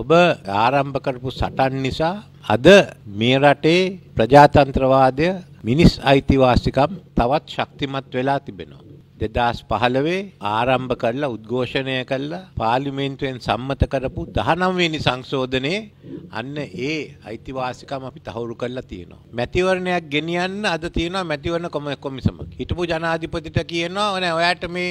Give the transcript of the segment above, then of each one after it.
ඔබ ආරම්භ කරපු සටන් නිසා අද මේ රටේ ප්‍රජාතන්ත්‍රවාදය මිනිස් අයිතිවාසිකම් තවත් ශක්තිමත් වෙලා තිබෙනවා. දෙදස් පහළවේ ආරම්භ කරලා උද්ඝෝෂණය කරලා පාර්ලිමේන්තුවෙන් සම්මත කරපු දහනම්වෙනි සංශෝධනයේ අන්න ඒ අයිතිවාසිකම අපි තහවුරු කරලා තියෙනවා. මැතිවරණයක් ගෙනියන්න අද තියෙනවා මැතිවරණ කොමිසම. හිටපු ජනාධිපතිට කියනවා ඔයාට මේ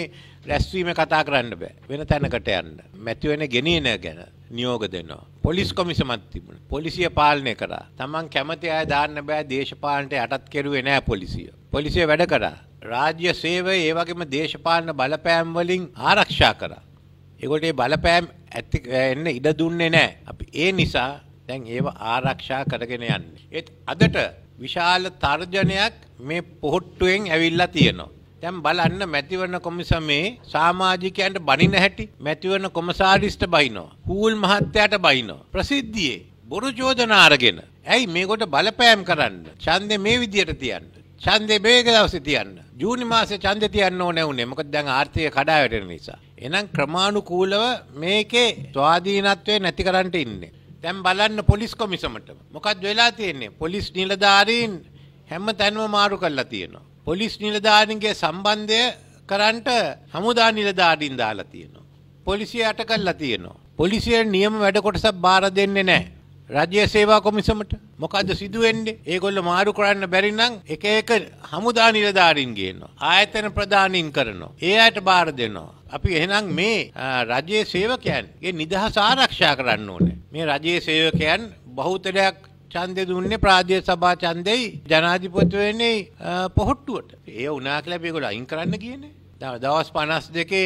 රැස්වීම කතා කරන්න බෑ. වෙන තැනකට යන්න. මැතිවරණ ගෙනියන ගැන නියෝග දෙනවා. පොලිස් කොමිසමක් තිබුණා. පොලිසිය පාලනය කරා. Taman කැමති අය දාන්න බෑ දේශපාලනට යටත් කෙරුවේ නෑ පොලිසිය. පොලිසිය වැඩ කරා. රාජ්‍ය සේවය ඒ වගේම දේශපාලන බලපෑම් වලින් ආරක්ෂා කරා. ඒකට ඒ බලපෑම් ඇති එන්න ඉඩ දුන්නේ නෑ. අපි ඒ නිසා දැන් ඒව ආරක්ෂා කරගෙන යන්නේ. ඒත් අදට විශාල තර්ජනයක් මේ පොහොට්ටුවෙන් ඇවිල්ලා තියෙනවා. දැන් බලන්න මැතිවරණ කොමිසමේ සමාජිකයන්ට බනින හැටි මැතිවරණ කොමසාරිස්ට බයිනවා. හූල් මහත්තයාට බයිනවා. ප්‍රසිද්ධියේ බොරු චෝදනා අරගෙන. ඇයි මේකට බලපෑම් කරන්න? ඡන්දේ මේ විදියට තියන්න. ඡන්දේ මේක දවසේ තියන්න. ජූනි මාසේ ඡන්දේ තියන්න ඕනේ උනේ. මොකද දැන් ආර්ථිකය කඩා වැටෙන නිසා. එහෙනම් ක්‍රමානුකූලව මේකේ ස්වාධීනත්වය නැති කරන්න ඉන්නේ. දැන් බලන්න පොලිස් කොමිසමට. මොකක්ද වෙලා තියෙන්නේ? පොලිස් නිලධාරීන් හැම තැනම මාරු කරලා තියෙනවා. පොලිස් නිලධාරින්ගේ සම්බන්ධය කරන්ට හමුදා නිලධාරින් දාලා තියෙනවා. පොලිසිය යට කල්ලා තියෙනවා. පොලිසිය නියම වැඩ කොටසක් බාර දෙන්නේ නෑ. රජය සේවා කොමිසමට මොකද සිදුවෙන්ඩේ ඒගොල්ල මාරු කරන්න බැරිනම් එක එක හමුදා නිලධාරින් ගේනවා. ආයතන ප්‍රධානින් කරනවා. ඒ අයට බාර දෙනවා. අපි එහෙනම් මේ රජයේ සේවකයන්ගේ නිදහස ආරක්ෂා කරන්න ඕනේ. මේ රජයේ සේවකයන් බහුතරයක් ඡන්දේ දුන්නේ ප්‍රාදේශ සභා ඡන්දෙයි ජනාධිපතිවරණේ පොහොට්ටුවට. ඒ වුණා කියලා මේගොල්ලෝ අයින් කරන්න කියන්නේ. දවස් 52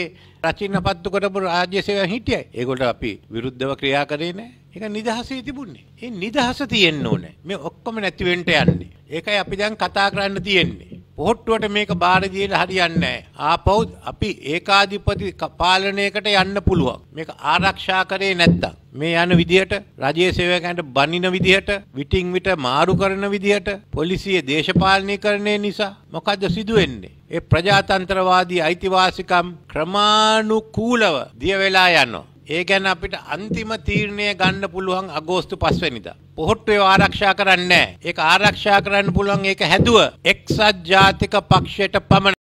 රචින්න පත්තු කරපු රාජ්‍ය සේවයන් හිටියයි. ඒගොල්ලෝ අපි විරුද්ධව ක්‍රියා කරේ නැහැ. ඒක නිදහසේ තිබුණේ. ඒ නිදහස තියෙන්න ඕනේ. මේ ඔක්කොම නැති වෙන්න යන්නේ. ඒකයි අපි දැන් කතා කරන්න තියෙන්නේ. පොහොට්ටුවට මේක බාර දීලා හරියන්නේ නැහැ. ආපහු අපි ඒකාධිපති පාලනයකට යන්න පුළුවන්. මේක ආරක්ෂා කරේ නැත්තම් මේ යන විදිහට රජයේ සේවකයන්ට බනින විදිහට විටින් විට මාරු කරන විදිහට පොලිසිය දේශපාලනීකරණය නිසා මොකද්ද සිදු වෙන්නේ? ඒ ප්‍රජාතන්ත්‍රවාදී අයිතිවාසිකම් ක්‍රමානුකූලව දිය වෙලා යනවා. ඒ ගැන අපිට අන්තිම තීරණය ගන්න පුළුවන් අගෝස්තු පස්වැනිදා. පොහොට්ටුවේ ආරක්ෂා කරන්නේ නැහැ. ඒක ආරක්ෂා කරන්න පුළුවන් ඒක හැදුව එක්සත් ජාතික පක්ෂයට පමණයි.